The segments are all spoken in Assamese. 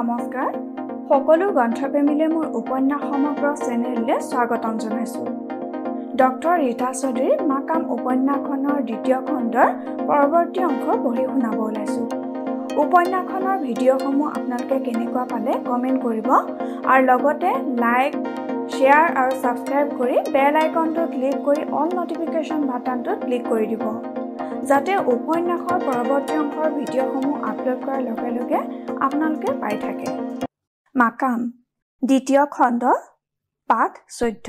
নমস্কাৰ সকলো গ্ৰন্থপ্ৰেমীলৈ মোৰ উপন্যাস সমগ্ৰ চেনেললৈ স্বাগতম জনাইছোঁ ডক্টৰ ৰীতা চৌধুৰীৰ মাকাম উপন্যাসখনৰ দ্বিতীয় খণ্ডৰ পৰৱৰ্তী অংশ পঢ়ি শুনাব ওলাইছোঁ উপন্যাসখনৰ ভিডিঅ'সমূহ আপোনালোকে কেনেকুৱা পালে কমেণ্ট কৰিব আৰু লগতে লাইক শ্বেয়াৰ আৰু ছাবস্ক্ৰাইব কৰি বেল আইকনটো ক্লিক কৰি অল নটিফিকেশ্যন বাটনটোত ক্লিক কৰি দিব যাতে উপন্যাসৰ পৰৱৰ্তী অংশৰ ভিডিঅ'সমূহ আপলোড কৰাৰ লগে লগে আপোনালোকে পাই থাকে মাকাম দ্বিতীয় খণ্ড পাঠ চৈধ্য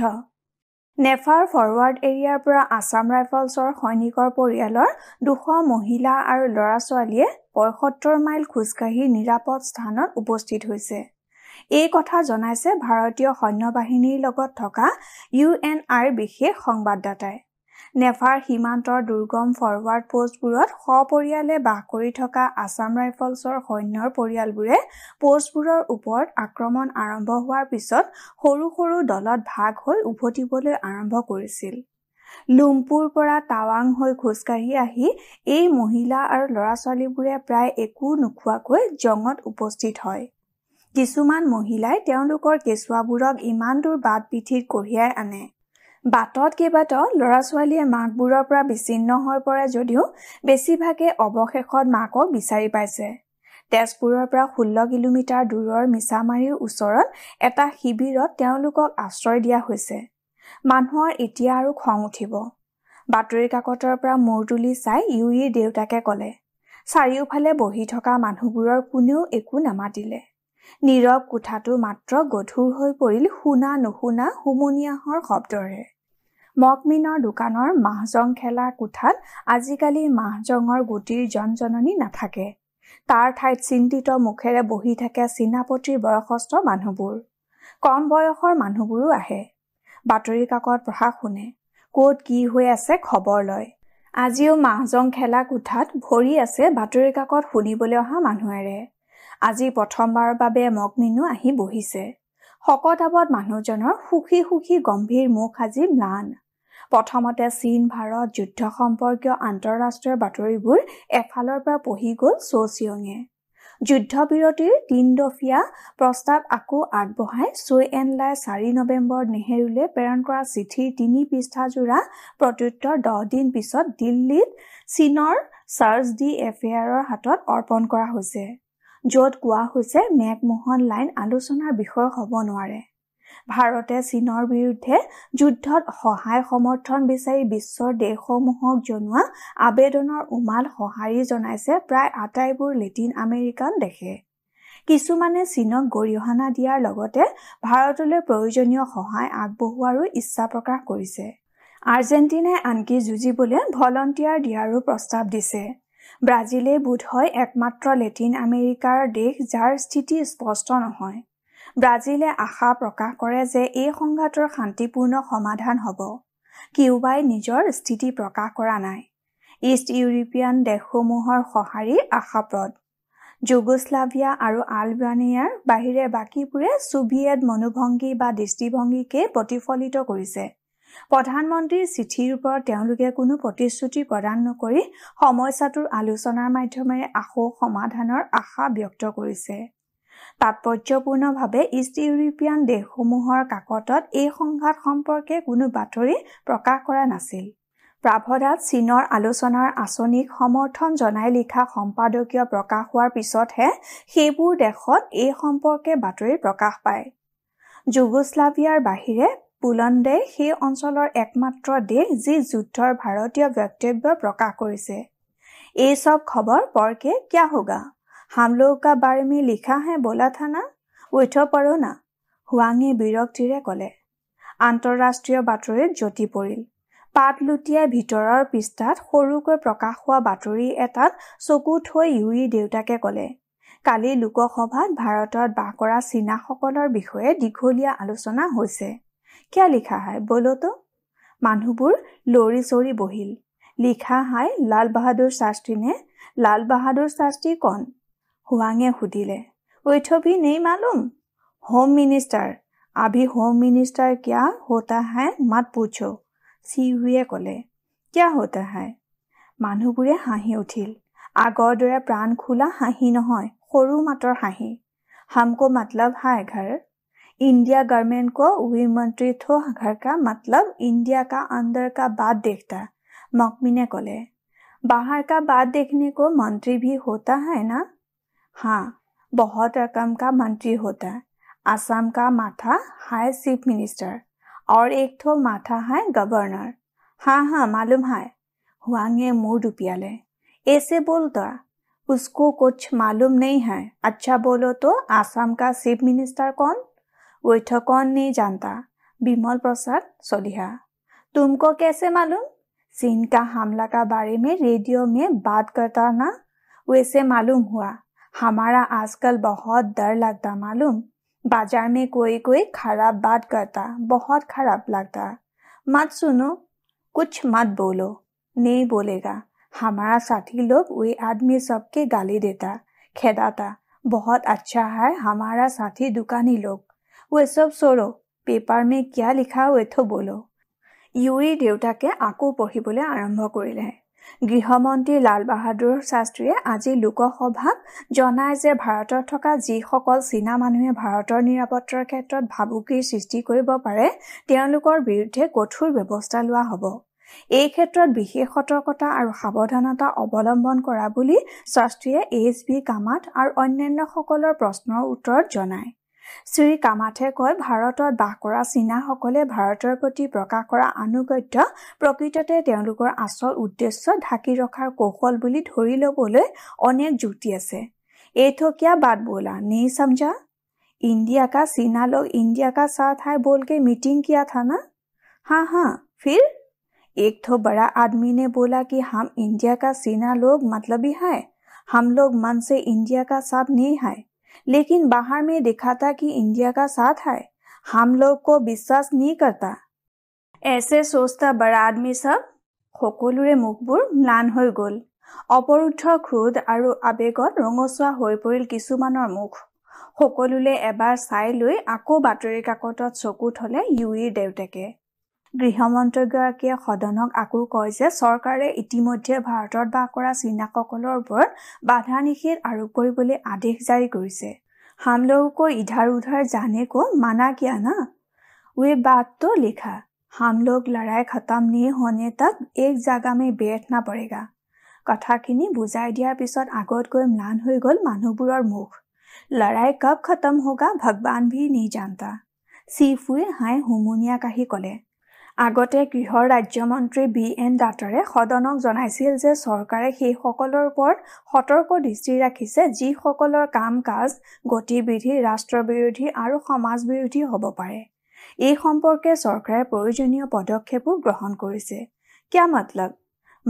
নেফাৰ ফৰৱাৰ্ড এৰিয়াৰ পৰা আছাম ৰাইফলছৰ সৈনিকৰ পৰিয়ালৰ দুশ মহিলা আৰু ল'ৰা ছোৱালীয়ে পঁয়সত্তৰ মাইল খোজকাঢ়ি নিৰাপদ স্থানত উপস্থিত হৈছে এই কথা জনাইছে ভাৰতীয় সৈন্য বাহিনীৰ লগত থকা ইউ এন আৰ বিশেষ সংবাদদাতাই নেফাৰ সীমান্তৰ দুৰ্গম ফৰৱাৰ্ড পোষ্টবোৰত সপৰিয়ালে বাস কৰি থকা আছাম ৰাইফলছৰ সৈন্যৰ পৰিয়ালবোৰে পষ্টবোৰৰ ওপৰত আক্ৰমণ আৰম্ভ হোৱাৰ পিছত সৰু সৰু দলত ভাগ হৈ উভতিবলৈ আৰম্ভ কৰিছিল লুম্পুৰ পৰা টাৱাং হৈ খোজকাঢ়ি আহি এই মহিলা আৰু ল'ৰা ছোৱালীবোৰে প্ৰায় একো নোখোৱাকৈ জঙত উপস্থিত হয় কিছুমান মহিলাই তেওঁলোকৰ কেঁচুৱাবোৰক ইমান দূৰ বাট পিঠিত কঢ়িয়াই আনে বাটত কেইবাটাও ল'ৰা ছোৱালীয়ে মাকবোৰৰ পৰা বিচ্ছিন্ন হৈ পৰে যদিও বেছিভাগে অৱশেষত মাকক বিচাৰি পাইছে তেজপুৰৰ পৰা ষোল্ল কিলোমিটাৰ দূৰৰ মিছামাৰীৰ ওচৰত এটা শিবিৰত তেওঁলোকক আশ্ৰয় দিয়া হৈছে মানুহৰ এতিয়া আৰু খং উঠিব বাতৰি কাকতৰ পৰা মূৰ তুলি চাই ইউইৰ দেউতাকে ক'লে চাৰিওফালে বহি থকা মানুহবোৰৰ কোনেও একো নামাতিলে নীৰৱ কোঠাটো মাত্ৰ গধুৰ হৈ পৰিল শুনা নুশুনা হুমুনিয়াহৰ শব্দৰে মকমিনৰ দোকানৰ মাহজং খেলা কোঠাত আজিকালি মাহজঙৰ গুটিৰ জনজননী নাথাকে তাৰ ঠাইত চিন্তিত মুখেৰে বহি থাকে চীনাপতিৰ বয়সস্থ মানুহবোৰ কম বয়সৰ মানুহবোৰো আহে বাতৰি কাকত পঢ়া শুনে ক'ত কি হৈ আছে খবৰ লয় আজিও মাহজং খেলা কোঠাত ভৰি আছে বাতৰি কাকত শুনিবলৈ অহা মানুহেৰে আজি প্ৰথমবাৰৰ বাবে মগমিনো আহি বহিছে শকত আৱত মানুহজনৰ সুখী সুখী গম্ভীৰ মুখ আজি ম্লান প্ৰথমতে চীন ভাৰত যুদ্ধ সম্পৰ্কীয় আন্তঃৰাষ্ট্ৰীয় বাতৰিবোৰ এফালৰ পৰা পঢ়ি গ'ল চৌ চিয়ঙে যুদ্ধ বিৰতিৰ তিনদফীয়া প্ৰস্তাৱ আকৌ আগবঢ়াই চৈ এন লাই চাৰি নৱেম্বৰ নেহেৰুলৈ প্ৰেৰণ কৰা চিঠিৰ তিনি পৃষ্ঠাযোৰা প্ৰত্যুত্তৰ দহ দিন পিছত দিল্লীত চীনৰ চাৰ্জ ডি এফেয়াৰৰ হাতত অৰ্পণ কৰা হৈছে য'ত কোৱা হৈছে মেকমোহন লাইন আলোচনাৰ বিষয় হ'ব নোৱাৰে ভাৰতে চীনৰ বিৰুদ্ধে যুদ্ধত সহায় সমৰ্থন বিচাৰি বিশ্বৰ দেশসমূহক জনোৱা আবেদনৰ উমাল সঁহাৰি জনাইছে প্ৰায় আটাইবোৰ লেটিন আমেৰিকান দেশে কিছুমানে চীনক গৰিহণা দিয়াৰ লগতে ভাৰতলৈ প্ৰয়োজনীয় সহায় আগবঢ়োৱাৰো ইচ্ছা প্ৰকাশ কৰিছে আৰ্জেণ্টিনাই আনকি যুঁজিবলৈ ভলণ্টিয়াৰ দিয়াৰো প্ৰস্তাৱ দিছে ব্ৰাজিলেই বোধ হয় একমাত্ৰ লেটিন আমেৰিকাৰ দেশ যাৰ স্থিতি স্পষ্ট নহয় ব্ৰাজিলে আশা প্ৰকাশ কৰে যে এই সংঘাতৰ শান্তিপূৰ্ণ সমাধান হ'ব কিউবাই নিজৰ স্থিতি প্ৰকাশ কৰা নাই ইষ্ট ইউৰোপীয়ান দেশসমূহৰ সঁহাৰি আশাপ্ৰদ যুগোশ্লাভিয়া আৰু আলবানিয়াৰ বাহিৰে বাকীবোৰে ছোভিয়েট মনোভংগী বা দৃষ্টিভংগীকে প্ৰতিফলিত কৰিছে প্ৰধানমন্ত্ৰীৰ চিঠিৰ ওপৰত তেওঁলোকে কোনো প্ৰতিশ্ৰুতি প্ৰদান নকৰি সমস্যাটোৰ আলোচনাৰ মাধ্যমেৰে আকৌ সমাধানৰ আশা ব্যক্ত কৰিছে তাৎপৰ্যপূৰ্ণভাৱে ইষ্ট ইউৰোপীয়ান দেশসমূহৰ কাকতত এই সংঘাত সম্পৰ্কে কোনো বাতৰি প্ৰকাশ কৰা নাছিল প্ৰাভদাত চীনৰ আলোচনাৰ আঁচনিক সমৰ্থন জনাই লিখা সম্পাদকীয় প্ৰকাশ হোৱাৰ পিছতহে সেইবোৰ দেশত এই সম্পৰ্কে বাতৰি প্ৰকাশ পায় যুগোশ্লাভিয়াৰ বাহিৰে পুলণ্ডে সেই অঞ্চলৰ একমাত্ৰ দেশ যি যুদ্ধৰ ভাৰতীয় বক্তব্য প্ৰকাশ কৰিছে এই চব খবৰ পৰকে কিয় হোগা हम लोग का बारे में लिखा है बोला था ना उठ पड़ो হুৱাঙে বিৰক্তিৰে ক'লে আন্তঃৰাষ্ট্ৰীয় বাতৰিত জ্যতি পৰিল পাত লুটিয়াই ভিতৰৰ পৃষ্ঠাত সৰুকৈ প্ৰকাশ হোৱা বাতৰি এটাত চকু থৈ ইউৰি দেউতাকে ক'লে কালি লোকসভাত ভাৰতত বাস কৰা চীনাসকলৰ বিষয়ে দীঘলীয়া আলোচনা হৈছে কিয় লিখা হয় বলতো মানুহবোৰ লৰি চৰি বহিল লিখা হয় লাল বাহাদুৰ শাস্ত্ৰী নে লাল বাহাদুৰ শাস্ত্ৰী কণ হুৱাঙে সুধিলে ঐঠ ভি নেই মালুম হোম মিনিষ্টাৰ আভি হোম মিনিষ্টাৰ কিয়া হতা হাই মাত পুছ চি হুয়ে ক'লে কিয়া হতা হাই মানুহবোৰে হাঁহি উঠিল আগৰ দৰে প্ৰাণ খোলা হাঁহি নহয় সৰু মাতৰ হাঁহি হামক মাতলব হাই ঘৰ ইণ্ডিয়া গভৰ্ণমেণ্ট কো উই মন্ত্ৰী থো ঘৰ কা মাতলব ইণ্ডিয়া কা আণ্ডাৰ কা বাট দেখা মকমিনে ক'লে বাহাৰ কা বাট দেখনে কো মন্ত্ৰী ভি হতা হে না हाँ बहुत रकम का मंत्री होता है आसाम का माथा है चीफ मिनिस्टर और एक तो माथा है गवर्नर हाँ हाँ मालूम है हुआंगे मुँह रुपया ले ऐसे बोलता तो, उसको कुछ मालूम नहीं है अच्छा बोलो तो आसाम का चीफ मिनिस्टर कौन वैठ कौन नहीं जानता विमल प्रसाद सोलिहा तुमको कैसे मालूम चीन का हमला का बारे में रेडियो में बात करता ना वैसे मालूम हुआ हमारा आजकल बहुत डर लगता मालूम बाजार में कोई कोई खराब बात करता बहुत खराब लगता मत सुनो कुछ मत बोलो नहीं बोलेगा हमारा साथी लोग वही आदमी सबके गाली देता खेदाता बहुत अच्छा है हमारा साथी दुकानी लोग वे सब सोड़ो पेपर में क्या लिखा हुए तो बोलो यूरी देवता के आको पढ़ी बोले आरंभ करे গৃহমন্ত্ৰী লাল বাহাদুৰ শাস্ত্ৰীয়ে আজি লোকসভাক জনায় যে ভাৰতত থকা যিসকল চীনা মানুহে ভাৰতৰ নিৰাপত্তাৰ ক্ষেত্ৰত ভাবুকিৰ সৃষ্টি কৰিব পাৰে তেওঁলোকৰ বিৰুদ্ধে কঠোৰ ব্যৱস্থা লোৱা হ'ব এই ক্ষেত্ৰত বিশেষ সতৰ্কতা আৰু সাৱধানতা অৱলম্বন কৰা বুলি শাস্ত্ৰীয়ে এইচ ভি কামাত আৰু অন্যান্যসকলৰ প্ৰশ্নৰ উত্তৰত জনায় শ্ৰী কামাথে কয় ভাৰতত বাস কৰা চীনাসকলে ভাৰতৰ প্ৰতি প্ৰকাশ কৰা আনুগত্য প্ৰকৃততে তেওঁলোকৰ আচল উদ্দেশ্য ঢাকি ৰখাৰ কৌশল বুলি ধৰি ল'বলৈ অনেক যুক্তি আছে এইথকীয়া বাদ বোলা নেই চামজা ইণ্ডিয়া কা চীনা লগ ইণ্ডিয়া কা চাহ ঠাই বোলকে মিটিং কিয়া থা না হা হা ফিৰ এক থো বড়া আদমী নে বোলা কি হাম ইণ্ডিয়া কা চীনা লোক মতলবী হাই হাম লোক মন ইণ্ডিয়া কা সাব নেই হায় लेकिन बाहर में दिखा था कि इंडिया का साथ है हम लोग को विश्वास नहीं करता ऐसे सोचता बड़ा आदमी सब সকলোৰে মুখবোৰ ম্লান হৈ গ'ল অপৰুদ্ধ ক্ৰোধ আৰু আৱেগত ৰঙচুৱা হৈ পৰিল কিছুমানৰ মুখ সকলোলৈ এবাৰ চাই লৈ আকৌ বাতৰি কাকতত চকু থলে ইউৰিৰ দেউতাকে গৃহমন্ত্ৰীগৰাকীয়ে সদনক আকৌ কয় যে চৰকাৰে ইতিমধ্যে ভাৰতত বাস কৰা চীনাসকলৰ ওপৰত বাধা নিষেধ আৰোপ কৰিবলৈ আদেশ জাৰি কৰিছে হাম ইধাৰ উধাৰ জানে কো মানা কিয়া না ওই বাতটো লিখা হাম লৰাই খতম নি হনে তাক এক জাগা মে বেঠ না পৰেগা কথাখিনি বুজাই দিয়াৰ পিছত আগত গৈ ম্লান হৈ গ'ল মানুহবোৰৰ মুখ লৰাই কব খতম হ'গা ভগৱান ভি নিজান্তা জানতা চিফুৱে হাই হুমুনীয়া কাঢ়ি ক'লে আগতে গৃহ ৰাজ্যমন্ত্ৰী বি এন দাতৰে সদনক জনাইছিল যে চৰকাৰে সেইসকলৰ ওপৰত সতৰ্ক দৃষ্টি ৰাখিছে যিসকলৰ কাম কাজ গতিবিধি ৰাষ্ট্ৰবিৰোধী আৰু সমাজ বিৰোধী হ'ব পাৰে এই সম্পৰ্কে চৰকাৰে প্ৰয়োজনীয় পদক্ষেপো গ্ৰহণ কৰিছে কিয় মতলব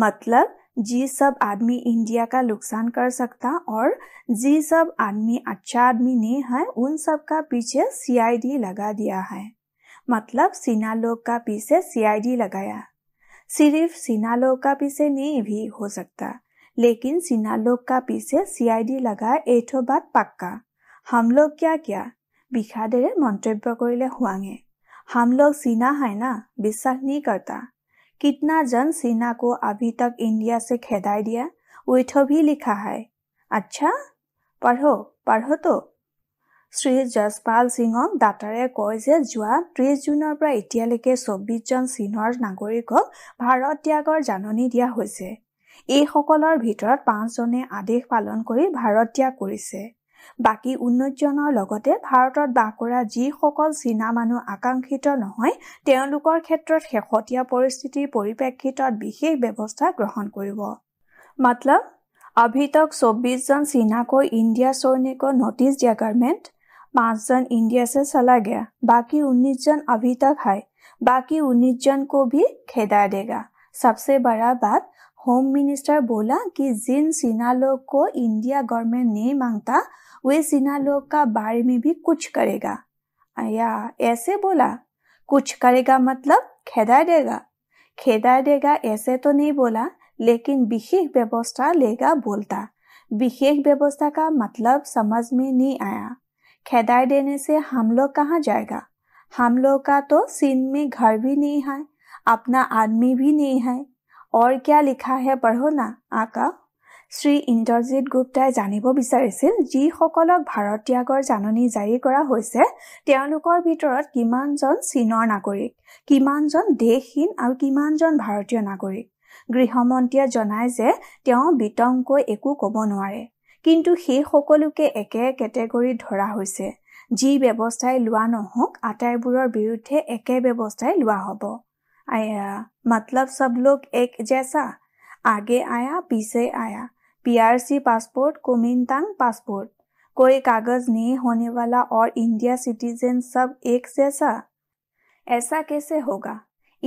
মতলব যি চব আদমি ইণ্ডিয়া কা লোকচান কৰ চকা অৰ যি চব আদমি আচ্ছা আদমি নে হয় উন চব কা পিছে চি আই ডি লগা দিয়া হয় मतलब सिनालो का पीछे सीआईडी लगाया सिर्फ सिनालो का पीछे नहीं भी हो सकता लेकिन सिनालो का पी से सीआईडी लगा एठो बात पक्का हम लोग क्या किया বিষাদেৰে মন্তব্য কৰিলে हुआंगे हम लोग सीना है ना विश्वास नहीं करता कितना जन सीना को अभी तक इंडिया से खेदाई दिया उठो भी लिखा है अच्छा पढ़ो पढ़ो तो শ্ৰী যশপাল সিঙক দাতাৰে কয় যে যোৱা ত্ৰিশ জুনৰ পৰা এতিয়ালৈকে চৌব্বিছজন চীনৰ নাগৰিকক ভাৰত ত্যাগৰ জাননী দিয়া হৈছে এইসকলৰ ভিতৰত পাঁচজনে আদেশ পালন কৰি ভাৰত ত্যাগ কৰিছে বাকী ঊনৈছজনৰ লগতে ভাৰতত বাস কৰা যিসকল চীনা মানুহ আকাংক্ষিত নহয় তেওঁলোকৰ ক্ষেত্ৰত শেহতীয়া পৰিস্থিতিৰ পৰিপ্ৰেক্ষিতত বিশেষ ব্যৱস্থা গ্ৰহণ কৰিব মাতলব অভিতক চৌব্বিছজন চীনাকৈ ইণ্ডিয়া সৈনিকৰ নটিছ দিয়া গাৰ্মেণ্ট पांच जन इंडिया से चला गया बाकी उन्नीस जन अभी तक है बाकी उन्नीस जन को भी खेदा देगा सबसे बड़ा बात होम मिनिस्टर बोला कि जिन लोग को इंडिया गवर्नमेंट नहीं मांगता वे लोग का बारे में भी कुछ करेगा या ऐसे बोला कुछ करेगा मतलब खेदा देगा खेदा देगा ऐसे तो नहीं बोला लेकिन विशेष व्यवस्था लेगा बोलता विशेष व्यवस्था का मतलब समझ में नहीं आया खेदार देने से हम लोग कहाँ जाएगा हम लोग का तो सीन में घर भी नहीं है अपना आदमी भी नहीं है और क्या लिखा है पढ़ो ना आका শ্ৰী ইন্দ্ৰজিৎ গুপ্তাই জানিব বিচাৰিছিল যিসকলক ভাৰত ত্যাগৰ জাননী জাৰি কৰা হৈছে তেওঁলোকৰ ভিতৰত কিমানজন চীনৰ নাগৰিক কিমানজন দেশহীন আৰু কিমানজন ভাৰতীয় নাগৰিক গৃহমন্ত্ৰীয়ে জনায় যে তেওঁ বিতংকৈ একো ক'ব নোৱাৰে কিন্তু সেই সকলোকে একে কেটেগৰীত ধৰা হৈছে যি ব্যৱস্থাই লোৱা নহওক আটাইবোৰৰ বিৰুদ্ধে একে ব্যৱস্থাই লোৱা হ'ব মতলব চব লোক এক জেচা আগে আয়া পিছে আয়া P R C passport Kuomintang passport কৈ কাগজ নে হোনে ৱালা অৰ ইণ্ডিয়া চিটিজেন চব এক জেচা এচা কেছে হ'গা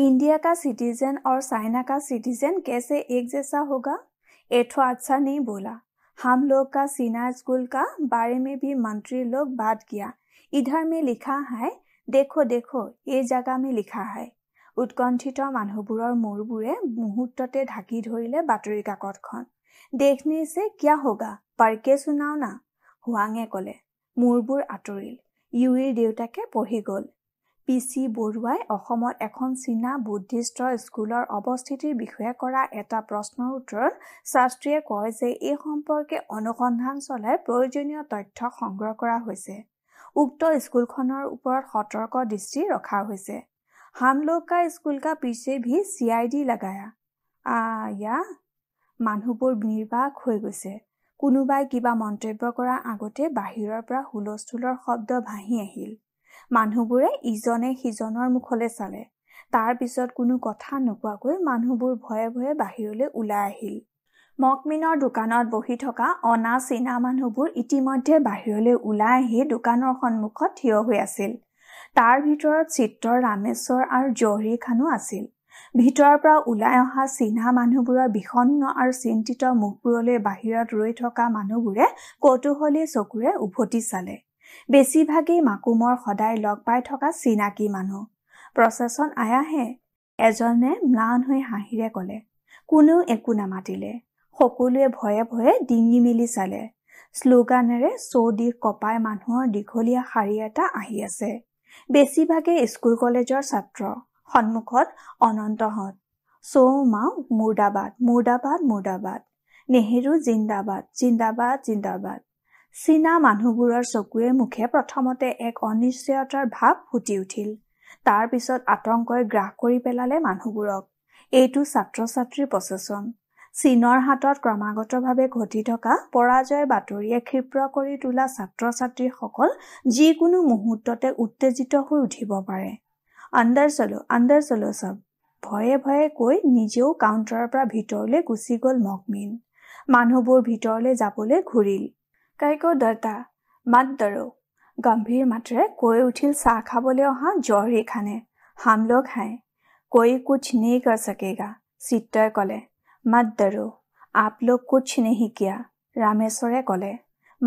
ইণ্ডিয়া কা চিটিজেন অৰ চাইনা কা চিটিজেন কেছে এক জেচা হ'গা এথ আচ্ছা নেই বোলা हम लोग का सीना स्कूल का बारे में भी मंत्री लोग बात किया इधर में लिखा है देखो देखो ये जगह में लिखा है উৎকণ্ঠিত মানুহবোৰৰ মূৰবোৰে মুহূৰ্ততে ঢাকি ধৰিলে বাতৰি কাকতখন দেখনিছে কিয় হগা পাৰকে চুনাও না হোৱাঙে ক'লে মূৰবোৰ আঁতৰিল ইউৰিৰ দেউতাকে পঢ়ি গ'ল পি চি বৰুৱাই অসমত এখন চীনা বুদ্ধিষ্ট স্কুলৰ অৱস্থিতিৰ বিষয়ে কৰা এটা প্ৰশ্নৰ উত্তৰত শাস্ত্ৰীয়ে কয় যে এই সম্পৰ্কে অনুসন্ধান চলাই প্ৰয়োজনীয় তথ্য সংগ্ৰহ কৰা হৈছে উক্ত স্কুলখনৰ ওপৰত সতৰ্ক দৃষ্টি ৰখা হৈছে হামলোকা স্কুল কা পিছে ভি চি আই ডি লগায়া আয়া মানুহবোৰ নিৰ্বাক হৈ গৈছে কোনোবাই কিবা মন্তব্য কৰাৰ আগতে বাহিৰৰ পৰা হুলস্থুলৰ শব্দ ভাহি আহিল মানুহবোৰে ইজনে সিজনৰ মুখলৈ চালে তাৰ পিছত কোনো কথা নোকোৱাকৈ মানুহবোৰ ভয়ে ভয়ে বাহিৰলৈ ওলাই আহিল মকমিনৰ দোকানত বহি থকা অনা চিনা মানুহবোৰ ইতিমধ্যে বাহিৰলৈ ওলাই আহি দোকানৰ সন্মুখত থিয় হৈ আছিল তাৰ ভিতৰত চিত্ৰ ৰামেশ্বৰ আৰু জহৰী খানো আছিল ভিতৰৰ পৰা ওলাই অহা চিনা মানুহবোৰৰ বিষণ্ণ আৰু চিন্তিত মুখবোৰলৈ বাহিৰত ৰৈ থকা মানুহবোৰে কৌতূহলী চকুৰে উভতি চালে বেছিভাগেই মাকুমৰ সদায় লগ পাই থকা চিনাকি মানুহ প্ৰচেচন আয়াহে এজনে ম্লান হৈ হাঁহিৰে ক'লে কোনেও একো নামাতিলে সকলোৱে ভয়ে ভয়ে ডিঙি মেলি চালে শ্লোগানেৰে চৌদিশ কপাই মানুহৰ দীঘলীয়া শাৰী এটা আহি আছে বেছিভাগেই স্কুল কলেজৰ ছাত্ৰ সন্মুখত অনন্তহঁত চৌ মাও মুৰ্দাবাদ মুৰ্দাবাদ মুৰ্দাবাদ নেহেৰু জিন্দাবাদ জিন্দাবাদ জিন্দাবাদ চীনা মানুহবোৰৰ চকুৰে মুখে প্ৰথমতে এক অনিশ্চয়তাৰ ভাৱ ফুটি উঠিল তাৰ পিছত আতংকই গ্ৰাস কৰি পেলালে মানুহবোৰক এইটো ছাত্ৰ ছাত্ৰীৰ প্ৰচেচন চীনৰ হাতত ক্ৰমাগতভাৱে ঘটি থকা পৰাজয়ৰ বাতৰিয়ে ক্ষীপ্ৰ কৰি তোলা ছাত্ৰ ছাত্ৰীসকল যিকোনো মুহূৰ্ততে উত্তেজিত হৈ উঠিব পাৰে আণ্ডাৰ চলো আণ্ডাৰ চলো চব ভয়ে ভয়ে কৈ নিজেও কাউণ্টাৰৰ পৰা ভিতৰলৈ গুচি গ'ল মকমিন মানুহবোৰ ভিতৰলৈ যাবলৈ ঘূৰিল কাইকো দৰ্তা মাত দৰো গম্ভীৰ মাতেৰে কৈ উঠিল চাহ খাবলৈ অহা জৰি খানে হামলো খাই কৈ কুচ নেই কৰ চকেগা চিত্ৰই ক'লে মাত দৰো আপলোক কুচ নেশিকিয়া ৰামেশ্বৰে ক'লে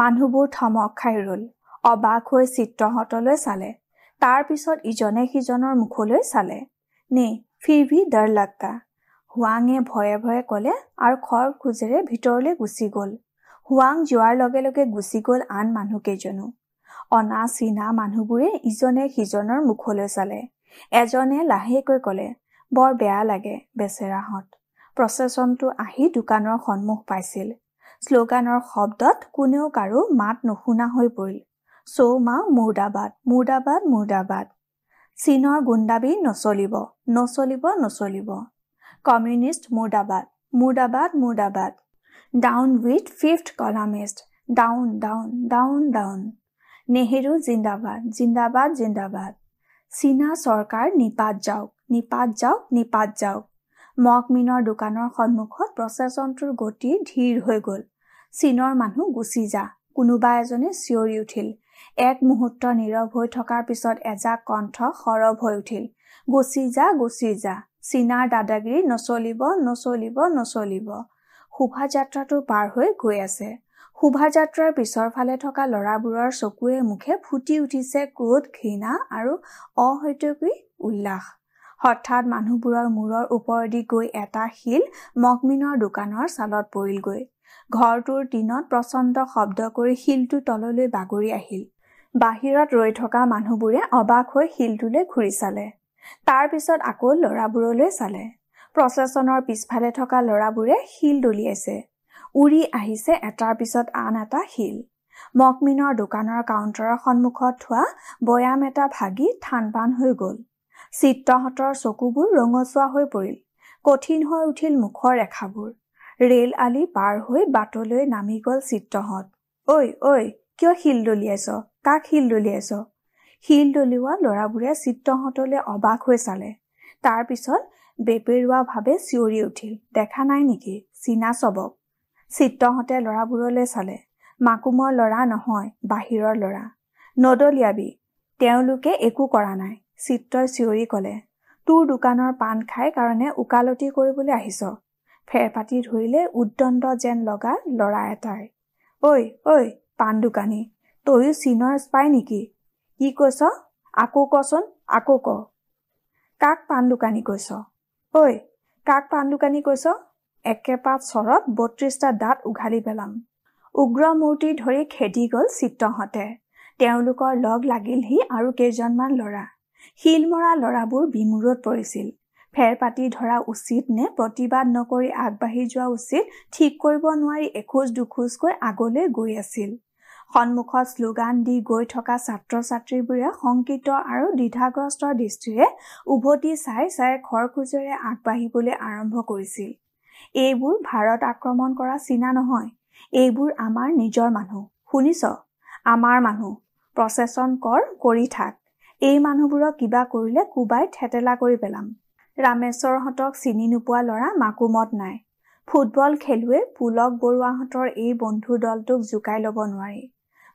মানুহবোৰ থমক খাই ৰ'ল অবাক হৈ চিত্ৰহঁতলৈ চালে তাৰ পিছত ইজনে সিজনৰ মুখলৈ চালে নে ফিৰ ভি ডৰ লাগা হুৱাঙে ভয়ে ভয়ে ক'লে আৰু খৰ খোজেৰে ভিতৰলৈ গুচি গ'ল হুৱাং যোৱাৰ লগে লগে গুচি গ'ল আন মানুহকেইজনো অনা চিনা মানুহবোৰে ইজনে সিজনৰ মুখলৈ চালে এজনে লাহেকৈ ক'লে বৰ বেয়া লাগে বেচেৰাহঁত প্ৰচেচনটো আহি দোকানৰ সন্মুখ পাইছিল শ্লোগানৰ শব্দত কোনেও কাৰো মাত নুশুনা হৈ পৰিল চৌ মা মুৰ্দাবাদ মুৰ্দাবাদ মুৰ্দাবাদ চীনৰ গুণ্ডাবি নচলিব নচলিব নচলিব কমিউনিষ্ট মুৰ্দাবাদ মুৰ্দাবাদ মুৰ্দাবাদ down with fifth columnist down down down down Nehru জিন্দাবাদ জিন্দাবাদ জিন্দাবাদ চীনা চৰকাৰ নিপাত যাওক নিপাত যাওক নিপাত যাওক মকমিনৰ দোকানৰ সন্মুখত প্ৰচেচনটোৰ গতি ধীৰ হৈ গ'ল চীনৰ মানুহ গুচি যা কোনোবা এজনে চিঞৰি উঠিল এক মুহূৰ্ত নীৰৱ হৈ থকাৰ পিছত এজাক কণ্ঠ সৰব হৈ উঠিল গুচি যা গুচি যা চীনাৰ দাদাগিৰি নচলিব নচলিব নচলিব শোভাযাত্ৰাটো পাৰ হৈ গৈ আছে শোভাযাত্ৰাৰ পিছৰ ফালে থকা ল'ৰাবোৰৰ চকুৰে মুখে ফুটি উঠিছে ক্ৰোধ ঘৃণা আৰু অহৈতকী উল্লাস হঠাৎ মানুহবোৰৰ মূৰৰ ওপৰেদি গৈ এটা শিল মগমিনৰ দোকানৰ ছালত পৰিলগৈ ঘৰটোৰ টিনত প্ৰচণ্ড শব্দ কৰি শিলটো তললৈ বাগৰি আহিল বাহিৰত ৰৈ থকা মানুহবোৰে অবাক হৈ শিলটোলৈ ঘূৰি চালে তাৰপিছত আকৌ ল'ৰাবোৰলৈ চালে প্ৰচেচনৰ পিছফালে থকা ল'ৰাবোৰে শিল দলিয়াইছে উৰি আহিছে এটাৰ পিছত আন এটা শিল মকমিনৰ দোকানৰ কাউণ্টাৰৰ সন্মুখত থোৱা বৈয়াম এটা ভাগি থানবান হৈ গ'ল চিত্ৰহঁতৰ চকুবোৰ ৰঙচুৱা হৈ পৰিল কঠিন হৈ উঠিল মুখৰ ৰেখাবোৰ ৰেল আলি পাৰ হৈ বাটলৈ নামি গ'ল চিত্ৰহঁত ঐ ঐ কিয় শিল দলিয়াইছ কাক শিল দলিয়াইছ শিল দলিওৱা ল'ৰাবোৰে চিত্ৰহঁতলৈ অবাক হৈ চালে তাৰপিছত বেপেৰুৱা ভাৱে চিঞৰি উঠিল দেখা নাই নেকি চিনা চবক চিত্ৰহঁতে ল'ৰাবোৰলৈ চালে মাকুমৰ ল'ৰা নহয় বাহিৰৰ ল'ৰা নদলিয়াবি তেওঁলোকে একো কৰা নাই চিত্ৰই চিঞৰি ক'লে তোৰ দোকানৰ পাণ খাই কাৰণে উকালতি কৰিবলৈ আহিছ ফেৰ পাতি ধৰিলে উদ্দণ্ড যেন লগা ল'ৰা এটাই ঐ ঐ পাণ দোকানী তয়ো চীনৰ পাই নেকি কি কৈছ আকৌ কচোন আকৌ ক কাক পাণ দোকানী কৈছ ঐ কাক পাণ দোকানী কৈছ একেপাত চৰত বত্ৰিশটা দাঁত উঘালি পেলাম উগ্ৰ মূৰ্তি ধৰি খেদি গ'ল চিত্ৰহঁতে তেওঁলোকৰ লগ লাগিলহি আৰু কেইজনমান ল'ৰা শিল মৰা ল'ৰাবোৰ বিমূৰত পৰিছিল ফেৰ পাতি ধৰা উচিত নে প্ৰতিবাদ নকৰি আগবাঢ়ি যোৱা উচিত ঠিক কৰিব নোৱাৰি এখোজ দুখোজকৈ আগলৈ গৈ আছিল সন্মুখত শ্লোগান দি গৈ থকা ছাত্ৰ ছাত্ৰীবোৰে শংকিত আৰু দ্বিধাগ্ৰস্ত দৃষ্টিৰে উভতি চাই চাই খৰখোজেৰে আগবাঢ়িবলৈ আৰম্ভ কৰিছিল এইবোৰ ভাৰত আক্ৰমণ কৰা চীনা নহয় এইবোৰ আমাৰ নিজৰ মানুহ শুনিছ আমাৰ মানুহ প্ৰচেচন কৰ কৰি থাক এই মানুহবোৰক কিবা কৰিলে কোবাই থেতেলা কৰি পেলাম ৰামেশ্বৰহঁতক চিনি নোপোৱা ল'ৰা মাকুমত নাই ফুটবল খেলুৱৈ পুলক বৰুৱাহঁতৰ এই বন্ধু দলটোক জোকাই ল'ব নোৱাৰি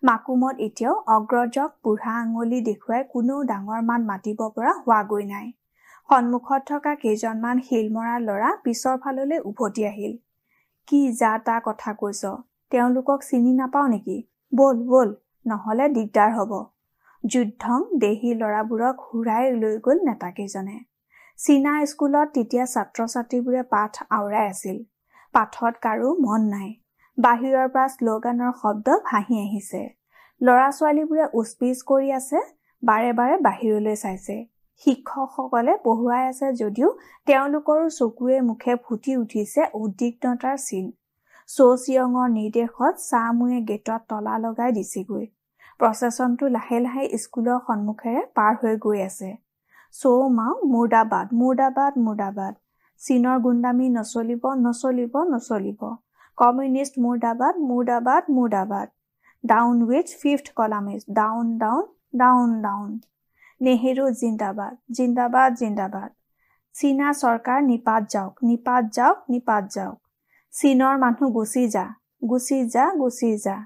মাকুমত এতিয়াও অগ্ৰজক বুঢ়া আঙুলি দেখুৱাই কোনো ডাঙৰ মান মাতিব পৰা হোৱাগৈ নাই সন্মুখত থকা কেইজনমান শিলমৰা ল'ৰা পিছৰ ফাললৈ উভতি আহিল কি যা তা কথা কৈছ তেওঁলোকক চিনি নাপাওঁ নেকি বল বল নহ'লে দিগদাৰ হ'ব যুদ্ধং দেহী ল'ৰাবোৰক ঘূৰাই লৈ গ'ল নেতাকেইজনে চীনা স্কুলত তেতিয়া ছাত্ৰ ছাত্ৰীবোৰে পাঠ আওৰাই আছিল পাঠত কাৰো মন নাই বাহিৰৰ পৰা শ্লোগানৰ শব্দ ভাহি আহিছে ল'ৰা ছোৱালীবোৰে উচপিচ কৰি আছে বাৰে বাৰে বাহিৰলৈ চাইছে শিক্ষকসকলে পঢ়ুৱাই আছে যদিও তেওঁলোকৰো চকুৰে মুখে ফুটি উঠিছে উদ্বিগ্নতাৰ চিন চৌচিয়ঙৰ নিৰ্দেশত চামুৱে গেটত তলা লগাই দিছেগৈ প্ৰচেচনটো লাহে লাহে স্কুলৰ সন্মুখেৰে পাৰ হৈ গৈ আছে চৌ মাও মুৰ্দাবাদ মুৰ্দাবাদ মুৰ্দাবাদ চীনৰ গুণ্ডামি নচলিব নচলিব নচলিব কমিউনিষ্ট মুৰ্দাবাদ মুৰ্দাবাদ মুৰ্দাবাদ down with fifth column is down down down down Nehru জিন্দাবাদ জিন্দাবাদ জিন্দাবাদ চীনা চৰকাৰ নিপাত যাওক নিপাত যাওক নিপাত যাওক চীনৰ মানুহ গুচি যা গুচি যা গুচি যা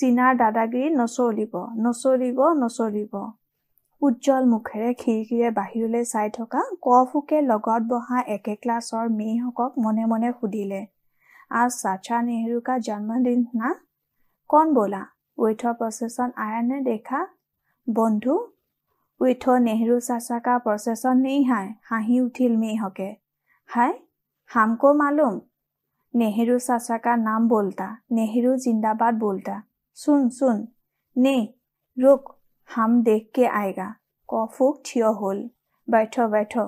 চীনাৰ দাদাগিৰি নচলিব নচলিব নচলিব উজ্জ্বল মুখেৰে খিৰিকীৰে বাহিৰলৈ চাই থকা কফুকে লগত বহা একে ক্লাছৰ মেয়েহঁতক মনে মনে সুধিলে आज साचा नेहरू का जन्मदिन ना कौन बोला उठो प्रोसेसन आया ने देखा बंधु उठो नेहरू साचा का प्रोसेसन नहीं है हाँ ही उठिल में होके है हमको मालूम नेहरू साचा का नाम बोलता नेहरू जिंदाबाद बोलता सुन सुन ने रुक हम देख के आएगा कौफूक थियो होल बैठो बैठो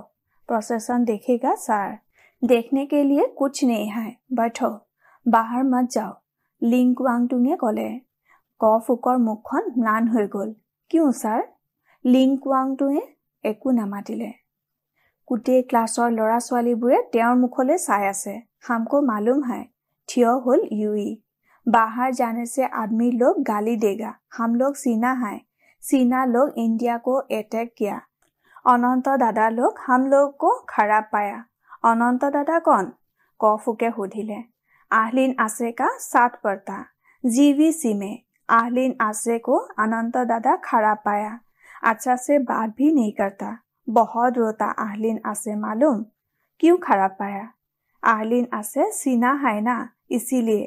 प्रोसेसन देखेगा सार দেখনে কে লিয়ে কুচ নেই হাই বাঠ বাহাৰ মাত যাও লিঙ্ক ওয়াংটুঙে কলে ক ফুকৰ মুখখন ম্লান হৈ গ'ল কিয় ছাৰ লিংক ৱাংটোৱে একো নামাতিলে গোটেই ক্লাছৰ ল'ৰা ছোৱালীবোৰে তেওঁৰ মুখলৈ চাই আছে হামকো মালুম হাই থিয় হ'ল ইউই বাহাৰ জানেছে আদমি লোক গালি দেগা হামলোক চীনা হাই চীনা লোক ইণ্ডিয়াকো এটেক কিয়া অনন্ত দাদা লোক হামলোকো খাৰাপ अनंत दादा कौन কণ কফুকে সুধিলে আহলিন আশ্ৰেকা চাট পৰ্তা জি ভি सीमे आहलीन आश्रय को अनंत दादा खड़ा पाया अच्छा से बात भी नहीं करता बहुत रोता आहलिन आश्रय मालूम क्यों खड़ा पाया आहलीन आश्रय सीना है ना इसीलिए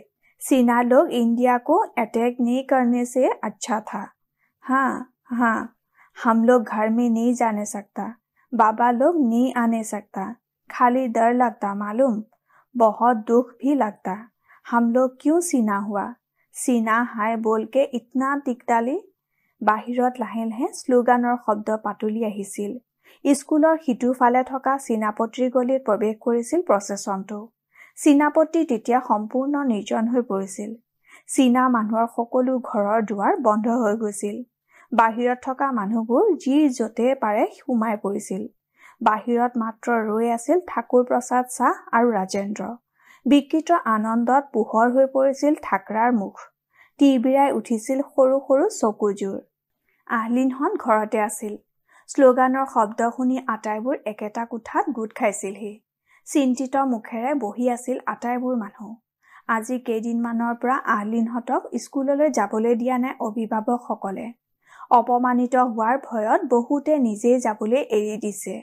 सीना लोग इंडिया को अटैक नहीं करने से अच्छा था हाँ हाँ हम लोग घर में नहीं जाने सकता बाबा लोग नहीं आने सकता खाली डर लगता मालूम बहुत दुख भी लगता हम लोग क्यों सीना हुआ सीना हाय बोल के इतना दिख डाली বাহিৰত লাহে লাহে শ্লোগানৰ শব্দ পাতলি আহিছিল স্কুলৰ সিটোফালে থকা চীনাপত্ৰীৰ গলিত প্ৰৱেশ কৰিছিল প্ৰচেচনটো চীনাপত্ৰী তেতিয়া সম্পূৰ্ণ নিৰ্জন হৈ পৰিছিল চীনা মানুহৰ সকলো ঘৰৰ দুৱাৰ বন্ধ হৈ গৈছিল বাহিৰত থকা মানুহবোৰ যি য'তে পাৰে সোমাই পৰিছিল বাহিৰত মাত্ৰ ৰৈ আছিল ঠাকুৰ প্ৰসাদ শ্বাহ আৰু ৰাজেন্দ্ৰ বিকৃত আনন্দত পোহৰ হৈ পৰিছিল থাকৰাৰ মুখ টি বিৰাই উঠিছিল সৰু সৰু চকুযোৰ আহলিনহঁত ঘৰতে আছিল শ্লোগানৰ শব্দ শুনি আটাইবোৰ একেটা কোঠাত গোট খাইছিলহি চিন্তিত মুখেৰে বহি আছিল আটাইবোৰ মানুহ আজি কেইদিনমানৰ পৰা আহলিনহঁতক স্কুললৈ যাবলৈ দিয়া নাই অভিভাৱকসকলে অপমানিত হোৱাৰ ভয়ত বহুতে নিজেই যাবলৈ এৰি দিছে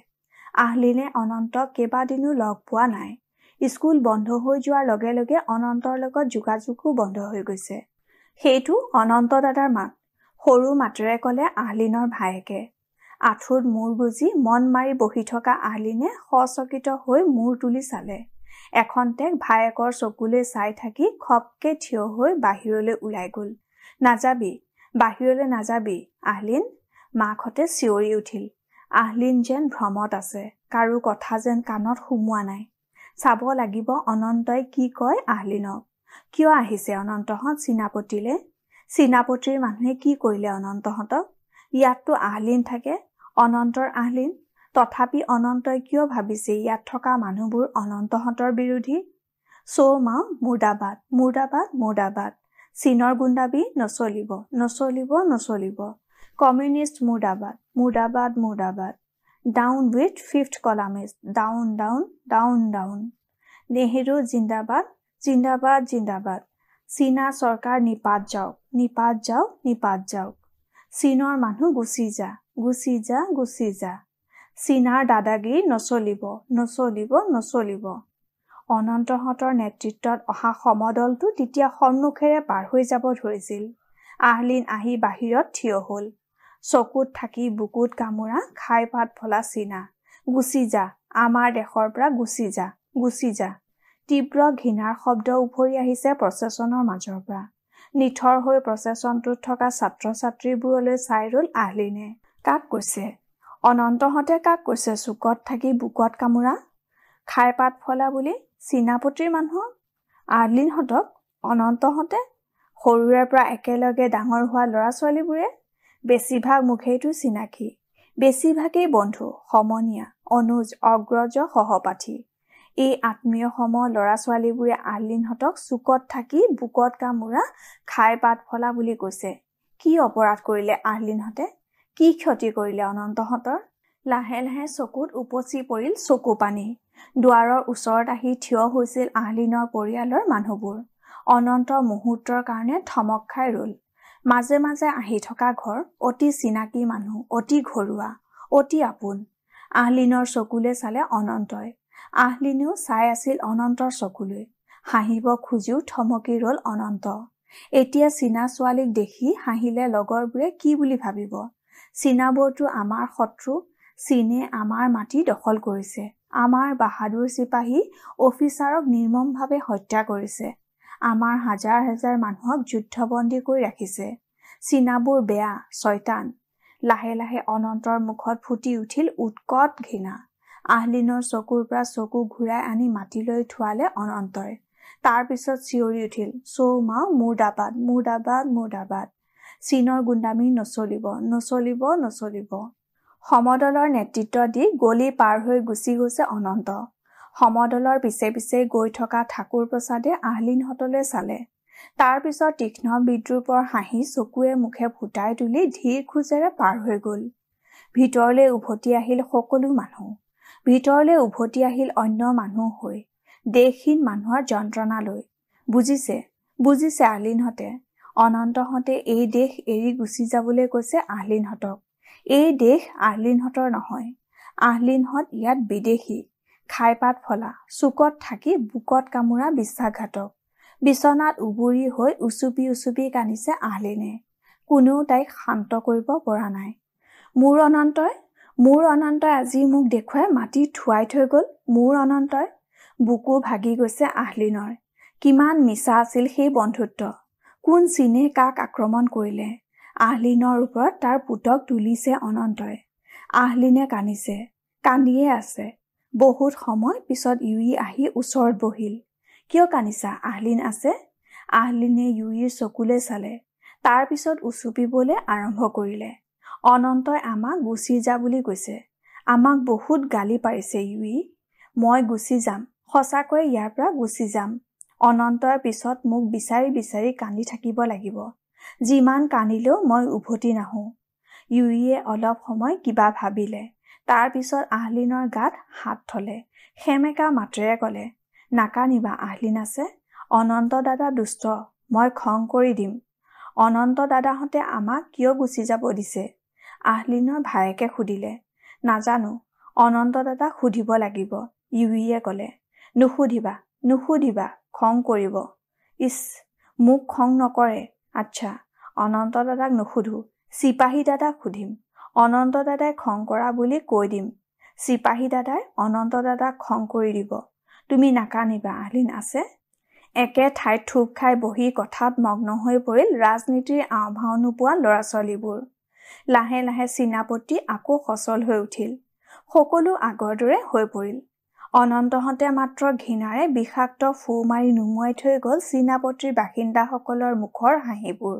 আহলিনে অনন্তক কেইবাদিনো লগ পোৱা নাই স্কুল বন্ধ হৈ যোৱাৰ লগে লগে অনন্তৰ লগত যোগাযোগো বন্ধ হৈ গৈছে সেইটো অনন্ত দাদাৰ মাত সৰু মাতেৰে ক'লে আহলিনৰ ভায়েকে আঁঠুত মূৰ বুজি মন মাৰি বহি থকা আহলিনে সচকিত হৈ মূৰ তুলি চালে এখন এখন্তেক ভায়েকৰ চকুলৈ চাই থাকি খপকে থিয় হৈ বাহিৰলৈ ওলাই গ'ল নাযাবি বাহিৰলৈ নাযাবি আহলিন মাকহঁতে চিঞৰি উঠিল আহলিন যেন ভ্ৰমত আছে কাৰো কথা যেন কাণত সোমোৱা নাই চাব লাগিব অনন্তই কি কয় আহলিনক কিয় আহিছে অনন্তহঁত চীনাপতিলে চীনাপতিৰ মানুহে কি কৰিলে অনন্তহঁতক ইয়াততো আহলিন থাকে অনন্তৰ আহলিন তথাপি অনন্তই কিয় ভাবিছে ইয়াত থকা মানুহবোৰ অনন্তহঁতৰ বিৰোধী চৌ মা মুৰ্দাবাদ মুৰ্দাবাদ মুৰ্দাবাদ চীনৰ গুণ্ডাবি নচলিব নচলিব নচলিব কমিউনিষ্ট মুৰ্দাবাদ মুৰ্দাবাদ মুৰ্দাবাদ down with fifth columnist down down down down Nehru জিন্দাবাদ জিন্দাবাদ জিন্দাবাদ চীনা চৰকাৰ নিপাত যাওক নিপাত যাওক নিপাত যাওক চীনৰ মানুহ গুচি যা গুচি যা গুচি যা চীনাৰ দাদাগিৰি নচলিব নচলিব নচলিব অনন্তহঁতৰ নেতৃত্বত অহা সমদলটো তেতিয়া সন্মুখেৰে পাৰ হৈ যাব ধৰিছিল আহলিন আহি বাহিৰত থিয় হ'ল চকুত থাকি বুকুত কামোৰা খাই পাত ফলা চীনা গুচি যা আমাৰ দেশৰ পৰা গুচি যা গুচি যা তীব্ৰ ঘৃণাৰ শব্দ উভৰি আহিছে প্ৰচেচনৰ মাজৰ পৰা নিথৰ হৈ প্ৰচেচনটোত থকা ছাত্ৰ ছাত্ৰীবোৰলৈ চাই ৰ'ল আহলিনে কাক কৈছে অনন্তহঁতে কাক কৈছে চুকত থাকি বুকত কামোৰা খাই পাত ফলা বুলি চীনাপতিৰ মানুহ আহলিনহঁতক অনন্তহঁতে সৰুৰে পৰা একেলগে ডাঙৰ হোৱা ল'ৰা ছোৱালীবোৰে বেছিভাগ মুখেইটো চিনাকি বেছিভাগেই বন্ধু সমনীয়া অনুজ অগ্ৰজ সহপাঠী এই আত্মীয় সম ল'ৰা ছোৱালীবোৰে আলিনহঁতক চুকত থাকি বুকত কামোৰা খাই পাত ফলা বুলি কৈছে কি অপৰাধ কৰিলে আহলিনহঁতে কি ক্ষতি কৰিলে অনন্তহঁতৰ লাহে লাহে চকুত উপচি পৰিল চকু পানী দুৱাৰৰ ওচৰত আহি থিয় হৈছিল আহলিনৰ পৰিয়ালৰ মানুহবোৰ অনন্ত মুহূৰ্তৰ কাৰণে থমক খাই ৰ'ল মাজে মাজে আহি থকা ঘৰ অতি চিনাকি মানুহ অতি ঘৰুৱা অতি আপোন আহলিনৰ চকুলৈ চালে অনন্তই আহলিনেও চাই আছিল অনন্তৰ চকুলৈ হাঁহিব খুজিও থমকি ৰ'ল অনন্ত এতিয়া চীনা ছোৱালীক দেখি হাঁহিলে লগৰবোৰে কি বুলি ভাবিব চীনাবোৰটো আমাৰ শত্ৰু চীনে আমাৰ মাটি দখল কৰিছে আমাৰ বাহাদুৰ চিপাহী অফিচাৰক নিৰ্মমভাৱে হত্যা কৰিছে আমাৰ হাজাৰ হাজাৰ মানুহক যুদ্ধবন্দী কৰি ৰাখিছে চীনাবোৰ বেয়া ছয়তান লাহে লাহে অনন্তৰ মুখত ফুটি উঠিল উৎকট ঘৃণা আহলিনৰ চকুৰ পৰা চকু ঘূৰাই আনি মাটিলৈ থোৱালে অনন্তই তাৰপিছত চিঞৰি উঠিল চৌ মাও মোৰ মোৰ দাবাত মুৰ্দাবাদ মোৰ মুৰ্দাবাদ চীনৰ গুণ্ডামী নচলিব নচলিব নচলিব সমদলৰ নেতৃত্ব দি গলি পাৰ হৈ গুচি গৈছে অনন্ত সমদলৰ পিছে পিছে গৈ থকা ঠাকুৰ প্ৰসাদে আহলিনহঁতলৈ চালে তাৰপিছত তীক্ষ্ণ বিদ্ৰুপৰ হাঁহি চকুৱে মুখে ফুটাই তুলি ধীৰ খোজেৰে পাৰ হৈ গ'ল ভিতৰলৈ উভতি আহিল সকলো মানুহ ভিতৰলৈ উভতি আহিল অন্য মানুহ হৈ দেশহীন মানুহৰ যন্ত্ৰণালৈ বুজিছে বুজিছে আহলিনহঁতে অনন্তহঁতে এই দেশ এৰি গুচি যাবলৈ কৈছে আহলিনহঁতক এই দেশ আহলিনহঁতৰ নহয় আহলিনহঁত ইয়াত বিদেশী খাই পাত ফলা চুকত থাকি বুকত কামোৰা বিশ্বাসঘাতক বিচনাত উবুৰি হৈ উচুপি উচুপি কান্দিছে আহলিনে কোনেও তাইক শান্ত কৰিব পৰা নাই মোৰ অনন্তই মোৰ অনন্তই আজি মোক দেখুৱাই মাটি থুৱাই থৈ গ'ল মোৰ অনন্তই বুকু ভাগি গৈছে আহলিনৰ কিমান মিছা আছিল সেই বন্ধুত্ব কোন চিনে কাক আক্ৰমণ কৰিলে আহলিনৰ ওপৰত তাৰ পুতক তুলিছে অনন্তই আহলিনে কান্দিছে কান্দিয়ে আছে বহুত সময় পিছত ইউই আহি ওচৰত বহিল কিয় কান্দিছা আহলিন আছে আহলিনে ইউইৰ চকুলৈ চালে তাৰপিছত উচুপিবলৈ আৰম্ভ কৰিলে অনন্তই আমাক গুচি যা বুলি কৈছে আমাক বহুত গালি পাৰিছে ইউই মই গুচি যাম সঁচাকৈ ইয়াৰ পৰা গুচি যাম অনন্তৰ পিছত মোক বিচাৰি বিচাৰি কান্দি থাকিব লাগিব যিমান কান্দিলেও মই উভতি নাহোঁ ইউয়ে অলপ সময় কিবা ভাবিলে তাৰ পিছত আহলিনৰ গাত হাত থলে সেমেকা মাতেৰে ক'লে নাকানিবা আহলিন আছে অনন্ত দাদা দুষ্ট মই খং কৰি দিম অনন্ত দাদাহঁতে আমাক কিয় গুচি যাব দিছে আহলিনৰ ভায়েকে সুধিলে নাজানো অনন্ত দাদাক সুধিব লাগিব ইউৱীয়ে ক'লে নুসুধিবা নুসুধিবা খং কৰিব ইচ মোক খং নকৰে আচ্ছা অনন্ত দাদাক নুসুধো চিপাহী দাদাক সুধিম অনন্ত দাদাই খং কৰা বুলি কৈ দিম চিপাহী দাদাই অনন্ত দাদাক খং কৰি দিব তুমি নাকানিবা আহলিন আছে একে ঠাইত থোপ খাই বহি কথাত মগ্ন হৈ পৰিল ৰাজনীতিৰ আওভাও নোপোৱা ল'ৰা ছোৱালীবোৰ লাহে লাহে চিনাপতি আকৌ সচল হৈ উঠিল সকলো আগৰ দৰে হৈ পৰিল অনন্তহঁতে মাত্ৰ ঘৃণাৰে বিষাক্ত ফু মাৰি নুমুৱাই থৈ গ'ল চিনাপতিৰ বাসিন্দাসকলৰ মুখৰ হাঁহিবোৰ